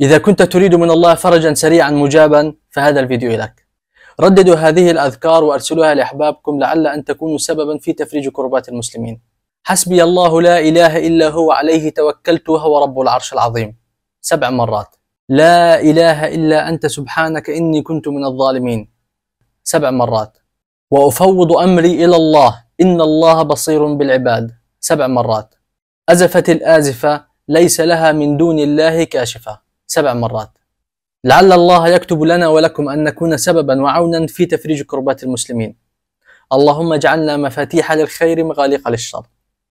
إذا كنت تريد من الله فرجا سريعا مجابا فهذا الفيديو لك رددوا هذه الأذكار وأرسلوها لأحبابكم لعل أن تكونوا سببا في تفريج كربات المسلمين حسبي الله لا إله إلا هو عليه توكلت وهو رب العرش العظيم سبع مرات لا إله إلا أنت سبحانك إني كنت من الظالمين سبع مرات وأفوض أمري إلى الله إن الله بصير بالعباد سبع مرات أزفت الآزفة ليس لها من دون الله كاشفة سبع مرات لعل الله يكتب لنا ولكم أن نكون سببا وعونا في تفريج كربات المسلمين اللهم اجعلنا مفاتيح للخير مغاليق للشر